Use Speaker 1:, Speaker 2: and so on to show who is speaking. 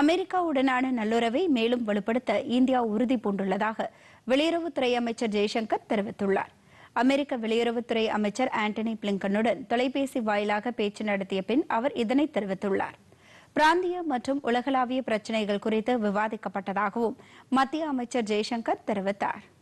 Speaker 1: அமெரிக்காவுடனான நல்லுறவை மேலும் வலுப்படுத்த இந்தியா உறுதி பூண்டுள்ளதாக வெளியுறவுத்துறை அமைச்சர் ஜெய்சங்கர் தெரிவித்துள்ளார் அமெரிக்க வெளியுறவுத்துறை அமைச்சர் ஆண்டனி பிளிங்கனுடன் தொலைபேசி வாயிலாக பேச்சு நடத்திய பின் அவர் இதனை தெரிவித்துள்ளார் பிராந்திய மற்றும் உலகளாவிய பிரச்சினைகள் குறித்து விவாதிக்கப்பட்டதாகவும் மத்திய அமைச்சர் ஜெய்சங்கர் தெரிவித்தாா்